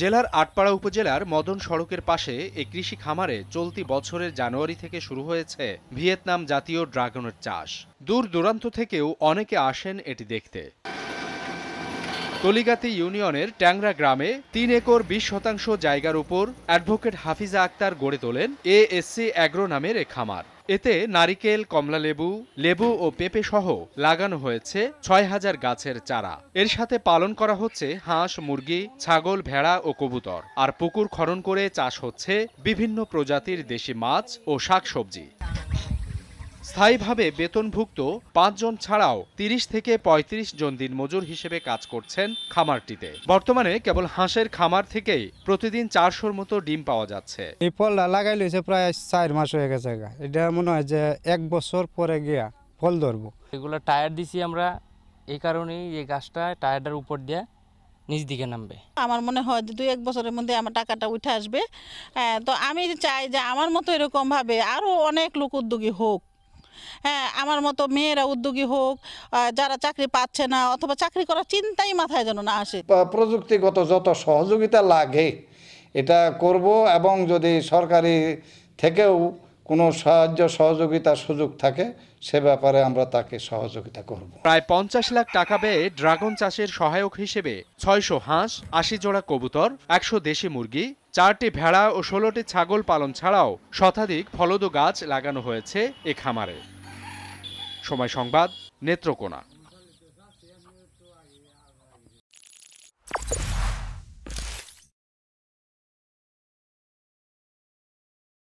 জেলার আটপাড়া উপজেলার মদন সড়কের পাশে এই কৃষি খামারে চলতি বছরের জানুয়ারি থেকে শুরু হয়েছে ভিয়েতনাম জাতীয় ড্রাগনের চাষ দূর দূরান্ত থেকেও অনেকে আসেন এটি দেখতে তলিগাতি ইউনিয়নের ট্যাংরা গ্রামে তিন একর বিশ শতাংশ জায়গার উপর অ্যাডভোকেট হাফিজা আক্তার গড়ে তোলেন এএসসি অ্যাগ্রো নামের এ খামার এতে নারিকেল কমলালেবু লেবু ও পেঁপে সহ লাগানো হয়েছে ছয় হাজার গাছের চারা এর সাথে পালন করা হচ্ছে হাঁস মুরগি ছাগল ভেড়া ও কবুতর আর পুকুর খনন করে চাষ হচ্ছে বিভিন্ন প্রজাতির দেশি মাছ ও শাকসবজি স্থায়ীভাবে বেতনভুক্ত পাঁচজন ছাড়াও তিরিশ থেকে ৩৫ জন দিন মজুর হিসেবে কাজ করছেন খামারটিতে বর্তমানে কেবল হাঁসের খামার থেকেই প্রতিদিন চারশোর মতো ডিম পাওয়া যাচ্ছে এই ফলটা লাগাই লইছে প্রায় চার মাস হয়ে গেছে এটা মনে হয় যে এক বছর পরে গিয়া ফল ধরবো এগুলো টায়ার দিছি আমরা এই কারণেই এই গাছটা টায়ারটার উপর দিয়ে নিজ দিকে নামবে আমার মনে হয় যে দুই এক বছরের মধ্যে আমার টাকাটা উঠে আসবে তো আমি চাই যে আমার মতো এরকমভাবে আরও অনেক লোক উদ্যোগী হোক হ্যাঁ আমার মতো মেয়েরা উদ্যোগী হোক যারা চাকরি পাচ্ছে না অথবা চাকরি করার চিন্তাই মাথায় যেন না আসে প্রযুক্তিগত যত সহযোগিতা লাগে এটা করব এবং যদি সরকারি থেকেও কোনো সাহায্য সহযোগিতা সুযোগ থাকে সে ব্যাপারে আমরা তাকে সহযোগিতা করব প্রায় পঞ্চাশ লাখ টাকা ব্যয়ে ড্রাগন চাষের সহায়ক হিসেবে ছয়শো হাঁস আশি জোড়া কবুতর একশো দেশি মুরগি চারটি ভেড়া ও ষোলোটি ছাগল পালন ছাড়াও শতাধিক ফলদ গাছ লাগানো হয়েছে এ খামারে সময় সংবাদ নেত্রকোনা